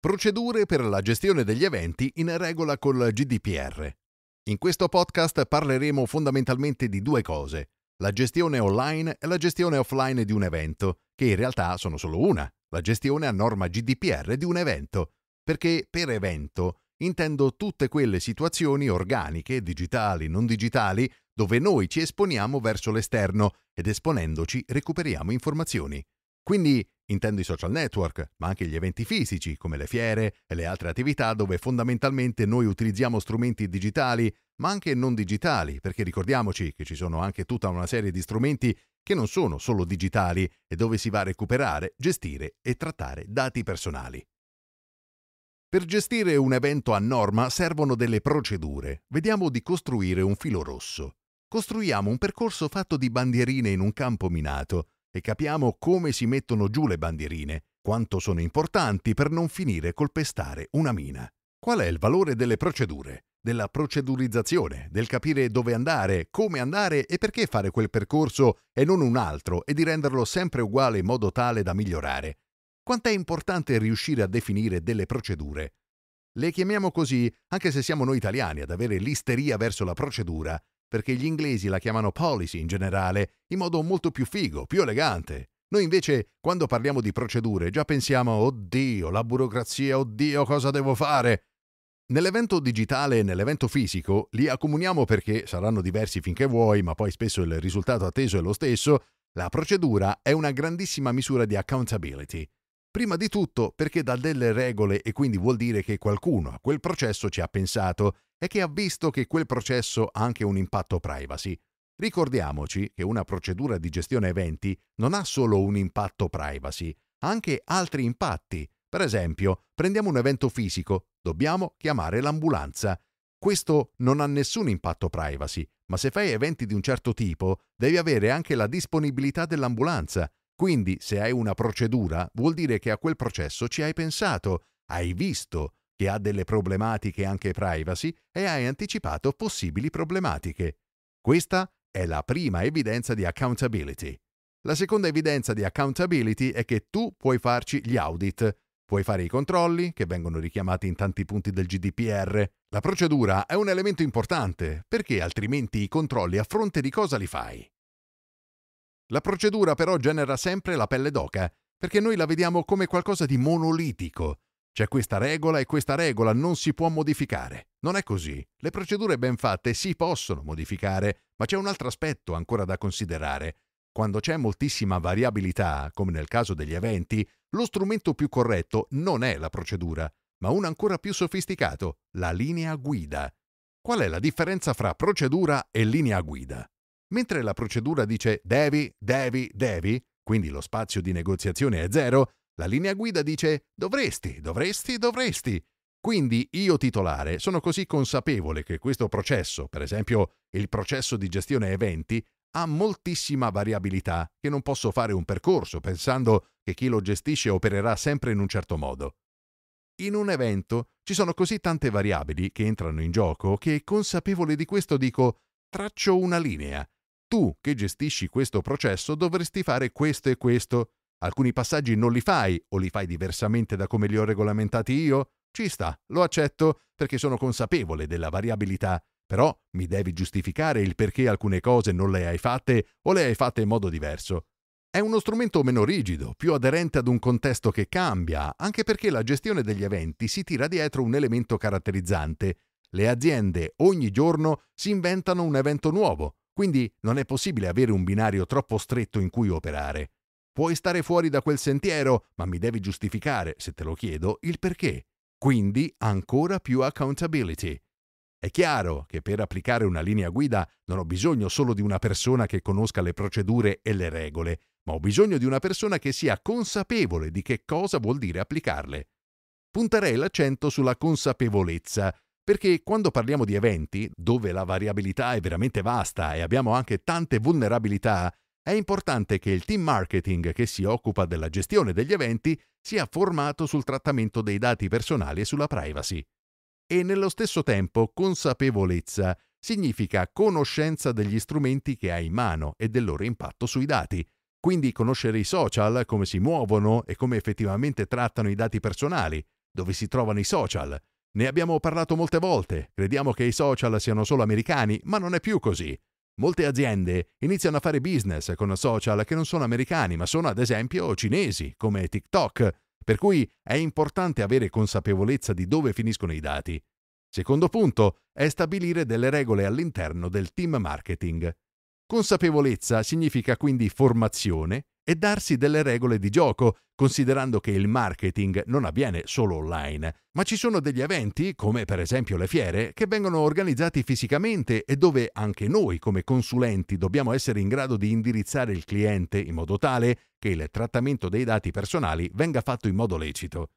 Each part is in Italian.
Procedure per la gestione degli eventi in regola col GDPR. In questo podcast parleremo fondamentalmente di due cose, la gestione online e la gestione offline di un evento, che in realtà sono solo una, la gestione a norma GDPR di un evento, perché per evento intendo tutte quelle situazioni organiche, digitali, non digitali, dove noi ci esponiamo verso l'esterno ed esponendoci recuperiamo informazioni. Quindi Intendo i social network, ma anche gli eventi fisici, come le fiere e le altre attività dove fondamentalmente noi utilizziamo strumenti digitali, ma anche non digitali, perché ricordiamoci che ci sono anche tutta una serie di strumenti che non sono solo digitali e dove si va a recuperare, gestire e trattare dati personali. Per gestire un evento a norma servono delle procedure. Vediamo di costruire un filo rosso. Costruiamo un percorso fatto di bandierine in un campo minato e capiamo come si mettono giù le bandierine, quanto sono importanti per non finire col pestare una mina. Qual è il valore delle procedure, della procedurizzazione, del capire dove andare, come andare e perché fare quel percorso e non un altro e di renderlo sempre uguale in modo tale da migliorare? Quanto è importante riuscire a definire delle procedure? Le chiamiamo così anche se siamo noi italiani ad avere l'isteria verso la procedura perché gli inglesi la chiamano policy in generale, in modo molto più figo, più elegante. Noi invece, quando parliamo di procedure, già pensiamo, oddio, la burocrazia, oddio, cosa devo fare? Nell'evento digitale e nell'evento fisico li accomuniamo perché saranno diversi finché vuoi, ma poi spesso il risultato atteso è lo stesso. La procedura è una grandissima misura di accountability. Prima di tutto perché dà delle regole e quindi vuol dire che qualcuno a quel processo ci ha pensato è che ha visto che quel processo ha anche un impatto privacy. Ricordiamoci che una procedura di gestione eventi non ha solo un impatto privacy, ha anche altri impatti. Per esempio, prendiamo un evento fisico, dobbiamo chiamare l'ambulanza. Questo non ha nessun impatto privacy, ma se fai eventi di un certo tipo, devi avere anche la disponibilità dell'ambulanza. Quindi, se hai una procedura, vuol dire che a quel processo ci hai pensato, hai visto, che ha delle problematiche anche privacy e hai anticipato possibili problematiche. Questa è la prima evidenza di accountability. La seconda evidenza di accountability è che tu puoi farci gli audit, puoi fare i controlli, che vengono richiamati in tanti punti del GDPR. La procedura è un elemento importante, perché altrimenti i controlli a fronte di cosa li fai? La procedura però genera sempre la pelle d'oca, perché noi la vediamo come qualcosa di monolitico, c'è questa regola e questa regola non si può modificare. Non è così. Le procedure ben fatte si possono modificare, ma c'è un altro aspetto ancora da considerare. Quando c'è moltissima variabilità, come nel caso degli eventi, lo strumento più corretto non è la procedura, ma un ancora più sofisticato, la linea guida. Qual è la differenza fra procedura e linea guida? Mentre la procedura dice devi, devi, devi, quindi lo spazio di negoziazione è zero, la linea guida dice dovresti, dovresti, dovresti. Quindi io titolare sono così consapevole che questo processo, per esempio il processo di gestione eventi, ha moltissima variabilità che non posso fare un percorso pensando che chi lo gestisce opererà sempre in un certo modo. In un evento ci sono così tante variabili che entrano in gioco che consapevole di questo dico traccio una linea. Tu che gestisci questo processo dovresti fare questo e questo Alcuni passaggi non li fai o li fai diversamente da come li ho regolamentati io? Ci sta, lo accetto perché sono consapevole della variabilità, però mi devi giustificare il perché alcune cose non le hai fatte o le hai fatte in modo diverso. È uno strumento meno rigido, più aderente ad un contesto che cambia, anche perché la gestione degli eventi si tira dietro un elemento caratterizzante. Le aziende ogni giorno si inventano un evento nuovo, quindi non è possibile avere un binario troppo stretto in cui operare. Puoi stare fuori da quel sentiero, ma mi devi giustificare, se te lo chiedo, il perché. Quindi ancora più accountability. È chiaro che per applicare una linea guida non ho bisogno solo di una persona che conosca le procedure e le regole, ma ho bisogno di una persona che sia consapevole di che cosa vuol dire applicarle. Punterei l'accento sulla consapevolezza, perché quando parliamo di eventi, dove la variabilità è veramente vasta e abbiamo anche tante vulnerabilità, è importante che il team marketing che si occupa della gestione degli eventi sia formato sul trattamento dei dati personali e sulla privacy. E nello stesso tempo consapevolezza significa conoscenza degli strumenti che hai in mano e del loro impatto sui dati. Quindi conoscere i social, come si muovono e come effettivamente trattano i dati personali, dove si trovano i social. Ne abbiamo parlato molte volte, crediamo che i social siano solo americani, ma non è più così. Molte aziende iniziano a fare business con social che non sono americani, ma sono ad esempio cinesi, come TikTok, per cui è importante avere consapevolezza di dove finiscono i dati. Secondo punto è stabilire delle regole all'interno del team marketing. Consapevolezza significa quindi formazione, e darsi delle regole di gioco, considerando che il marketing non avviene solo online, ma ci sono degli eventi, come per esempio le fiere, che vengono organizzati fisicamente e dove anche noi come consulenti dobbiamo essere in grado di indirizzare il cliente in modo tale che il trattamento dei dati personali venga fatto in modo lecito.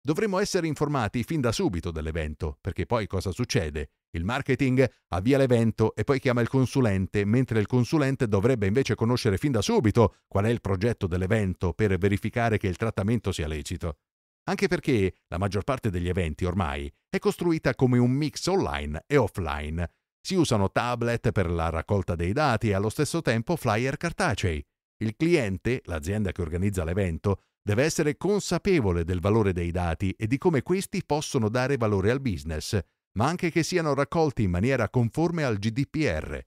Dovremmo essere informati fin da subito dell'evento, perché poi cosa succede? Il marketing avvia l'evento e poi chiama il consulente, mentre il consulente dovrebbe invece conoscere fin da subito qual è il progetto dell'evento per verificare che il trattamento sia lecito. Anche perché la maggior parte degli eventi ormai è costruita come un mix online e offline. Si usano tablet per la raccolta dei dati e allo stesso tempo flyer cartacei. Il cliente, l'azienda che organizza l'evento, deve essere consapevole del valore dei dati e di come questi possono dare valore al business ma anche che siano raccolti in maniera conforme al GDPR.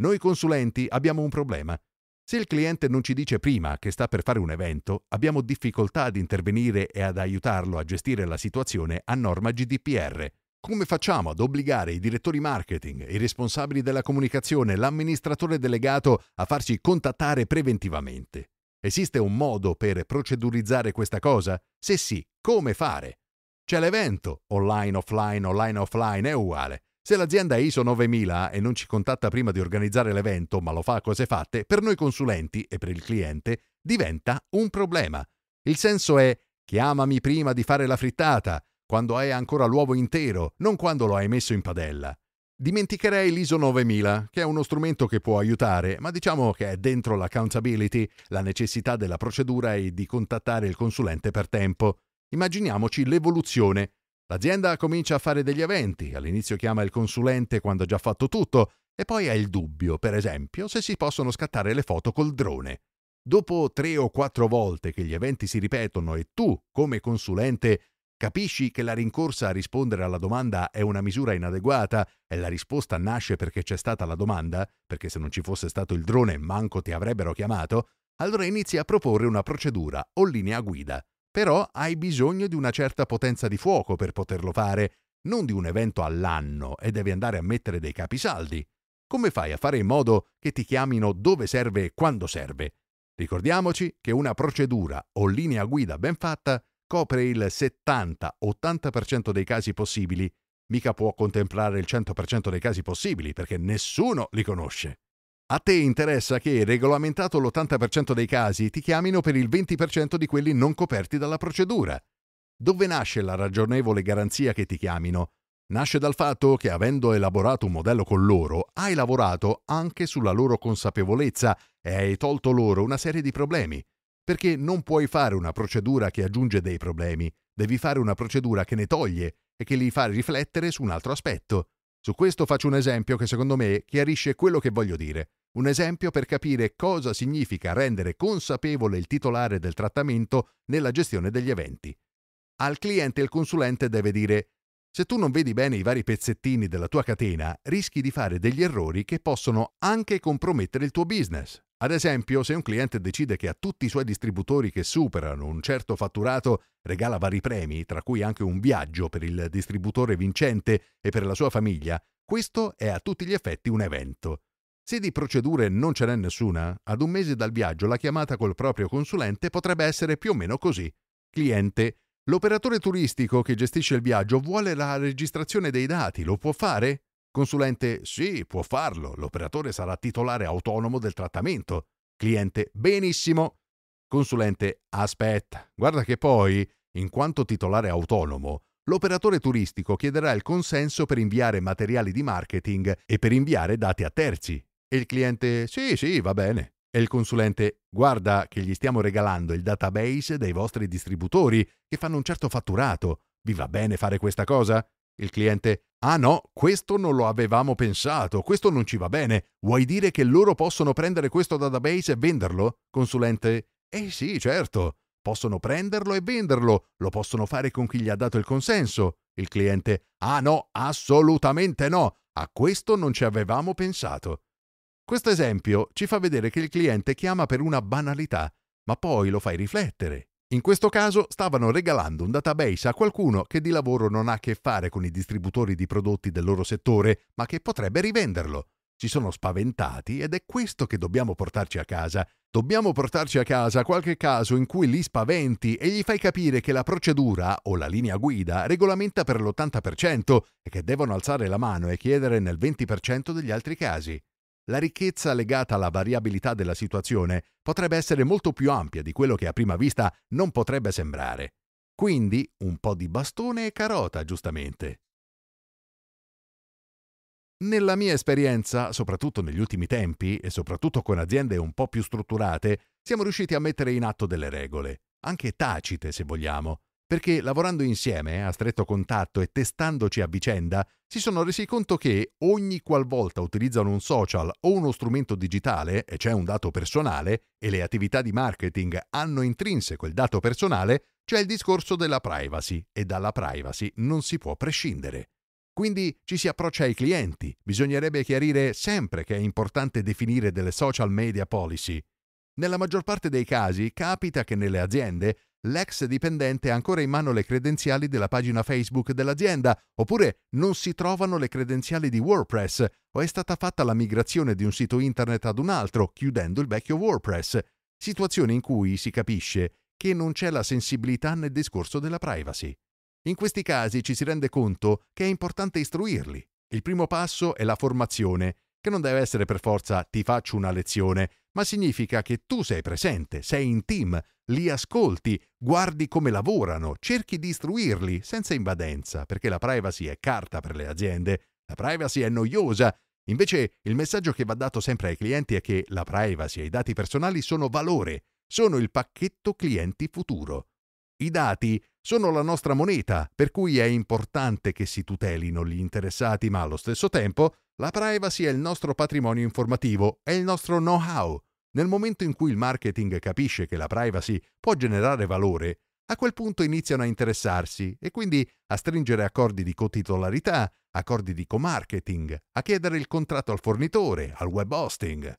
Noi consulenti abbiamo un problema. Se il cliente non ci dice prima che sta per fare un evento, abbiamo difficoltà ad intervenire e ad aiutarlo a gestire la situazione a norma GDPR. Come facciamo ad obbligare i direttori marketing, i responsabili della comunicazione, l'amministratore delegato a farci contattare preventivamente? Esiste un modo per procedurizzare questa cosa? Se sì, come fare? C'è l'evento, online, offline, online, offline, è uguale. Se l'azienda è ISO 9000 e non ci contatta prima di organizzare l'evento, ma lo fa a cose fatte, per noi consulenti e per il cliente diventa un problema. Il senso è chiamami prima di fare la frittata, quando hai ancora l'uovo intero, non quando lo hai messo in padella. Dimenticherei l'ISO 9000, che è uno strumento che può aiutare, ma diciamo che è dentro l'accountability, la necessità della procedura e di contattare il consulente per tempo. Immaginiamoci l'evoluzione. L'azienda comincia a fare degli eventi, all'inizio chiama il consulente quando ha già fatto tutto e poi ha il dubbio, per esempio, se si possono scattare le foto col drone. Dopo tre o quattro volte che gli eventi si ripetono e tu, come consulente, capisci che la rincorsa a rispondere alla domanda è una misura inadeguata e la risposta nasce perché c'è stata la domanda, perché se non ci fosse stato il drone manco ti avrebbero chiamato, allora inizi a proporre una procedura o linea guida però hai bisogno di una certa potenza di fuoco per poterlo fare, non di un evento all'anno e devi andare a mettere dei capisaldi. Come fai a fare in modo che ti chiamino dove serve e quando serve? Ricordiamoci che una procedura o linea guida ben fatta copre il 70-80% dei casi possibili, mica può contemplare il 100% dei casi possibili perché nessuno li conosce. A te interessa che, regolamentato l'80% dei casi, ti chiamino per il 20% di quelli non coperti dalla procedura. Dove nasce la ragionevole garanzia che ti chiamino? Nasce dal fatto che, avendo elaborato un modello con loro, hai lavorato anche sulla loro consapevolezza e hai tolto loro una serie di problemi. Perché non puoi fare una procedura che aggiunge dei problemi, devi fare una procedura che ne toglie e che li fa riflettere su un altro aspetto. Su questo faccio un esempio che secondo me chiarisce quello che voglio dire. Un esempio per capire cosa significa rendere consapevole il titolare del trattamento nella gestione degli eventi. Al cliente il consulente deve dire se tu non vedi bene i vari pezzettini della tua catena, rischi di fare degli errori che possono anche compromettere il tuo business. Ad esempio, se un cliente decide che a tutti i suoi distributori che superano un certo fatturato regala vari premi, tra cui anche un viaggio per il distributore vincente e per la sua famiglia, questo è a tutti gli effetti un evento. Se di procedure non ce n'è nessuna, ad un mese dal viaggio la chiamata col proprio consulente potrebbe essere più o meno così. Cliente, l'operatore turistico che gestisce il viaggio vuole la registrazione dei dati, lo può fare? Consulente, sì, può farlo, l'operatore sarà titolare autonomo del trattamento. Cliente, benissimo. Consulente, aspetta, guarda che poi, in quanto titolare autonomo, l'operatore turistico chiederà il consenso per inviare materiali di marketing e per inviare dati a terzi, e il cliente sì, sì, va bene. E il consulente guarda che gli stiamo regalando il database dei vostri distributori che fanno un certo fatturato. Vi va bene fare questa cosa? Il cliente ah no, questo non lo avevamo pensato, questo non ci va bene. Vuoi dire che loro possono prendere questo database e venderlo? Consulente eh sì, certo. Possono prenderlo e venderlo, lo possono fare con chi gli ha dato il consenso. Il cliente, ah no, assolutamente no, a questo non ci avevamo pensato. Questo esempio ci fa vedere che il cliente chiama per una banalità, ma poi lo fai riflettere. In questo caso stavano regalando un database a qualcuno che di lavoro non ha a che fare con i distributori di prodotti del loro settore, ma che potrebbe rivenderlo. Ci sono spaventati ed è questo che dobbiamo portarci a casa. Dobbiamo portarci a casa qualche caso in cui li spaventi e gli fai capire che la procedura o la linea guida regolamenta per l'80% e che devono alzare la mano e chiedere nel 20% degli altri casi la ricchezza legata alla variabilità della situazione potrebbe essere molto più ampia di quello che a prima vista non potrebbe sembrare. Quindi un po' di bastone e carota, giustamente. Nella mia esperienza, soprattutto negli ultimi tempi e soprattutto con aziende un po' più strutturate, siamo riusciti a mettere in atto delle regole, anche tacite se vogliamo, perché lavorando insieme, a stretto contatto e testandoci a vicenda, si sono resi conto che ogni qualvolta utilizzano un social o uno strumento digitale, e c'è un dato personale, e le attività di marketing hanno intrinseco il dato personale, c'è il discorso della privacy e dalla privacy non si può prescindere. Quindi ci si approccia ai clienti, bisognerebbe chiarire sempre che è importante definire delle social media policy. Nella maggior parte dei casi capita che nelle aziende l'ex dipendente ha ancora in mano le credenziali della pagina Facebook dell'azienda, oppure non si trovano le credenziali di WordPress, o è stata fatta la migrazione di un sito internet ad un altro, chiudendo il vecchio WordPress, situazione in cui si capisce che non c'è la sensibilità nel discorso della privacy. In questi casi ci si rende conto che è importante istruirli. Il primo passo è la formazione che non deve essere per forza ti faccio una lezione, ma significa che tu sei presente, sei in team, li ascolti, guardi come lavorano, cerchi di istruirli senza invadenza, perché la privacy è carta per le aziende, la privacy è noiosa. Invece il messaggio che va dato sempre ai clienti è che la privacy e i dati personali sono valore, sono il pacchetto clienti futuro. I dati sono la nostra moneta, per cui è importante che si tutelino gli interessati, ma allo stesso tempo la privacy è il nostro patrimonio informativo, è il nostro know-how. Nel momento in cui il marketing capisce che la privacy può generare valore, a quel punto iniziano a interessarsi e quindi a stringere accordi di cotitolarità, accordi di co-marketing, a chiedere il contratto al fornitore, al web hosting.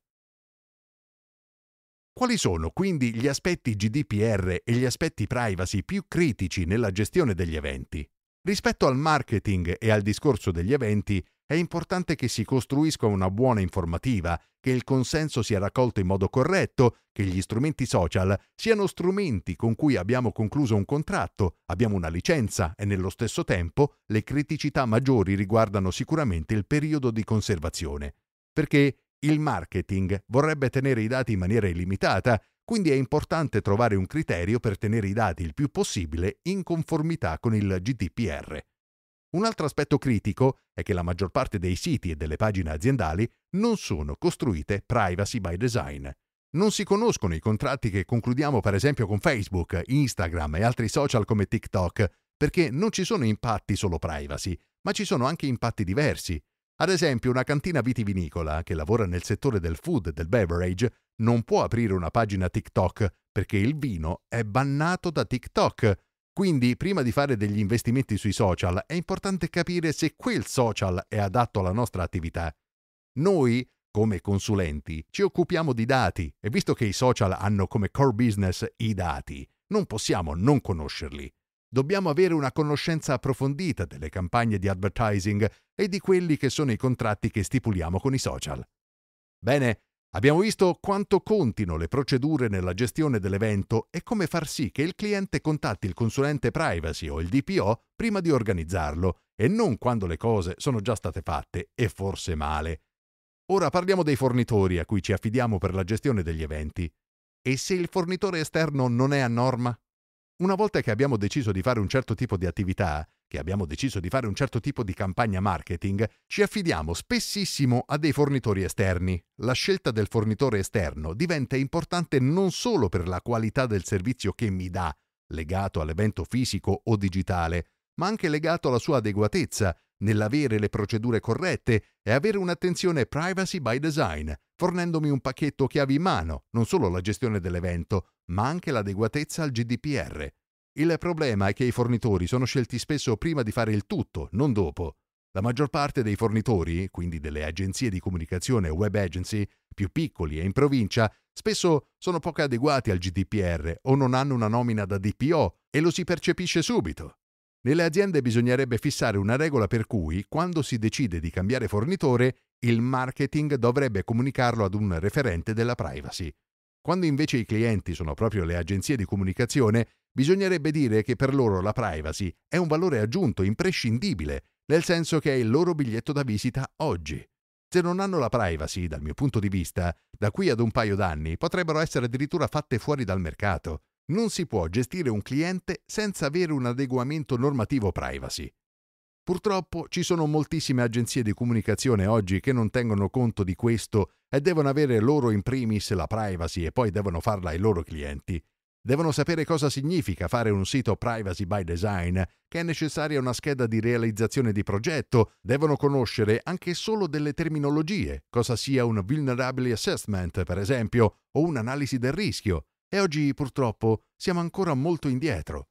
Quali sono quindi gli aspetti GDPR e gli aspetti privacy più critici nella gestione degli eventi? Rispetto al marketing e al discorso degli eventi, è importante che si costruisca una buona informativa, che il consenso sia raccolto in modo corretto, che gli strumenti social siano strumenti con cui abbiamo concluso un contratto, abbiamo una licenza e nello stesso tempo le criticità maggiori riguardano sicuramente il periodo di conservazione. Perché il marketing vorrebbe tenere i dati in maniera illimitata, quindi è importante trovare un criterio per tenere i dati il più possibile in conformità con il GDPR. Un altro aspetto critico è che la maggior parte dei siti e delle pagine aziendali non sono costruite privacy by design. Non si conoscono i contratti che concludiamo per esempio con Facebook, Instagram e altri social come TikTok, perché non ci sono impatti solo privacy, ma ci sono anche impatti diversi. Ad esempio, una cantina vitivinicola che lavora nel settore del food e del beverage non può aprire una pagina TikTok perché il vino è bannato da TikTok quindi, prima di fare degli investimenti sui social, è importante capire se quel social è adatto alla nostra attività. Noi, come consulenti, ci occupiamo di dati e visto che i social hanno come core business i dati, non possiamo non conoscerli. Dobbiamo avere una conoscenza approfondita delle campagne di advertising e di quelli che sono i contratti che stipuliamo con i social. Bene, Abbiamo visto quanto contino le procedure nella gestione dell'evento e come far sì che il cliente contatti il consulente privacy o il DPO prima di organizzarlo e non quando le cose sono già state fatte e forse male. Ora parliamo dei fornitori a cui ci affidiamo per la gestione degli eventi. E se il fornitore esterno non è a norma? Una volta che abbiamo deciso di fare un certo tipo di attività, che abbiamo deciso di fare un certo tipo di campagna marketing, ci affidiamo spessissimo a dei fornitori esterni. La scelta del fornitore esterno diventa importante non solo per la qualità del servizio che mi dà, legato all'evento fisico o digitale, ma anche legato alla sua adeguatezza nell'avere le procedure corrette e avere un'attenzione privacy by design, fornendomi un pacchetto chiavi in mano, non solo la gestione dell'evento, ma anche l'adeguatezza al GDPR. Il problema è che i fornitori sono scelti spesso prima di fare il tutto, non dopo. La maggior parte dei fornitori, quindi delle agenzie di comunicazione e web agency più piccoli e in provincia, spesso sono poco adeguati al GDPR o non hanno una nomina da DPO e lo si percepisce subito. Nelle aziende bisognerebbe fissare una regola per cui, quando si decide di cambiare fornitore, il marketing dovrebbe comunicarlo ad un referente della privacy. Quando invece i clienti sono proprio le agenzie di comunicazione, bisognerebbe dire che per loro la privacy è un valore aggiunto imprescindibile, nel senso che è il loro biglietto da visita oggi. Se non hanno la privacy, dal mio punto di vista, da qui ad un paio d'anni potrebbero essere addirittura fatte fuori dal mercato. Non si può gestire un cliente senza avere un adeguamento normativo privacy. Purtroppo ci sono moltissime agenzie di comunicazione oggi che non tengono conto di questo e devono avere loro in primis la privacy e poi devono farla ai loro clienti. Devono sapere cosa significa fare un sito privacy by design, che è necessaria una scheda di realizzazione di progetto, devono conoscere anche solo delle terminologie, cosa sia un vulnerability assessment, per esempio, o un'analisi del rischio, e oggi purtroppo siamo ancora molto indietro.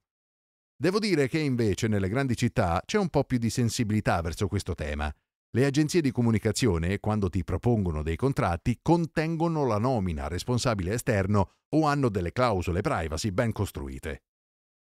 Devo dire che invece nelle grandi città c'è un po' più di sensibilità verso questo tema. Le agenzie di comunicazione, quando ti propongono dei contratti, contengono la nomina responsabile esterno o hanno delle clausole privacy ben costruite.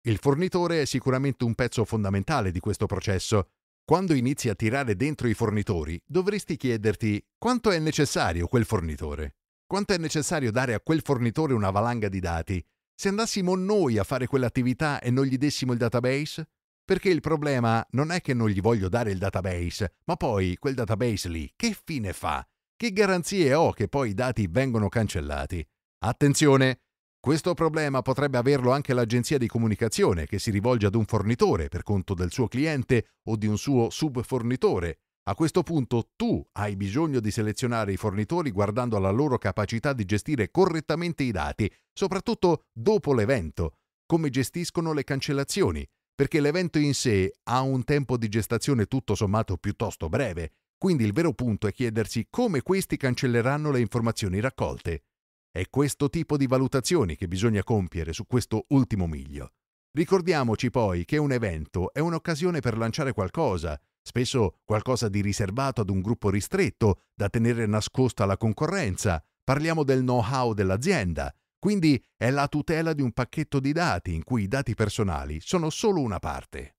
Il fornitore è sicuramente un pezzo fondamentale di questo processo. Quando inizi a tirare dentro i fornitori, dovresti chiederti quanto è necessario quel fornitore. Quanto è necessario dare a quel fornitore una valanga di dati? Se andassimo noi a fare quell'attività e non gli dessimo il database? Perché il problema non è che non gli voglio dare il database, ma poi quel database lì che fine fa? Che garanzie ho che poi i dati vengono cancellati? Attenzione! Questo problema potrebbe averlo anche l'agenzia di comunicazione che si rivolge ad un fornitore per conto del suo cliente o di un suo subfornitore. A questo punto tu hai bisogno di selezionare i fornitori guardando alla loro capacità di gestire correttamente i dati, soprattutto dopo l'evento, come gestiscono le cancellazioni, perché l'evento in sé ha un tempo di gestazione tutto sommato piuttosto breve, quindi il vero punto è chiedersi come questi cancelleranno le informazioni raccolte. È questo tipo di valutazioni che bisogna compiere su questo ultimo miglio. Ricordiamoci poi che un evento è un'occasione per lanciare qualcosa, spesso qualcosa di riservato ad un gruppo ristretto, da tenere nascosto alla concorrenza. Parliamo del know-how dell'azienda, quindi è la tutela di un pacchetto di dati in cui i dati personali sono solo una parte.